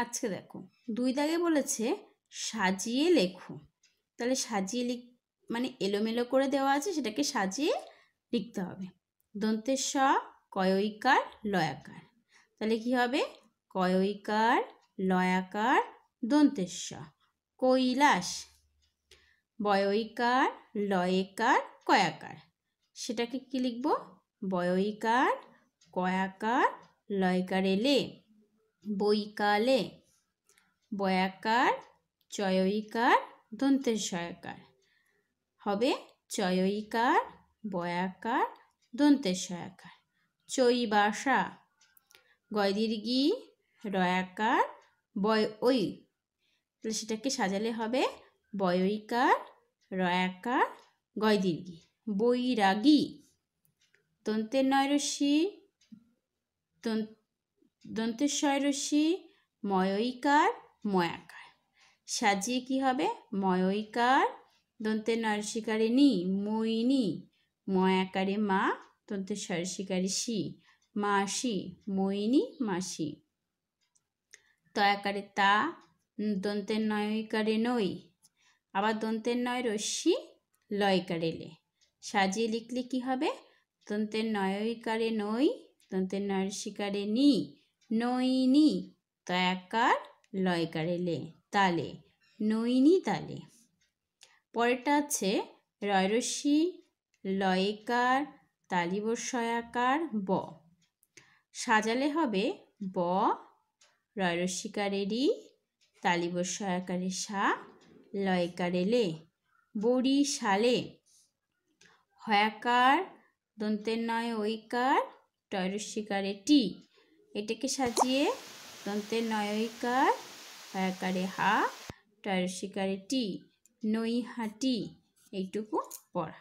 আজকে দেখো দুই দাগে বলেছে সাজিয়ে লেখো তাহলে সাজিয়ে লিখ মানে এলোমেলো করে দেওয়া আছে সেটাকে সাজিয়ে লিখতে হবে দন্তের স কয়ইকার লয়াকার তাহলে কি হবে কয়ইকার লয়াকার দন্তের স কৈলাস বয়ইকার লয়েকার কয়াকার সেটাকে কি লিখব বয়ইকার কয়াকার লয়কার এলে বৈকালে বয়াকার চয়ইকার দন্তের সয়াকার হবে চয়ইকার বয়াকার দন্তের সয়াকার চই বাসা গয়দীর্ঘি রয়াকার বয় ওই তাহলে সেটাকে সাজালে হবে বয়ইকার রয়াকার গয়দীর্ঘি বৈরাগী দন্তের নয়রশ্মি দন্ত দন্তেশ্বরসি ময়ইকার ময়াকার সাজিয়ে কি হবে ময়ইকার দন্তে নরসিকারে নি মইনি ময়াকারে মা দন্তে শি মাসি মইনি মাসি তয়াকারে তা দন্তের নয়কারে নই আবার দন্তের নয় রশ্মি লয়কারে লে সাজিয়ে লিখলে কি হবে দন্তের নয়ইকারে নই দন্তের শিকারে নি নৈনি তয়াকার লয়কারে লে তালে নৈনি তালে পরেরটা আছে রয়রসি লয়কার তালিবসয়াকার ব সাজালে হবে ব রয়রসিকারেরই তালিবসয়াকারে সা লয়কারে লে সালে হয়াকার দন্তের নয় ঐকার টয়রসিকারে টি এটাকে সাজিয়ে দন্তে নয়িকার হয়াকারে হা টার শিকারে টি নই হাটি এইটুকু পড়া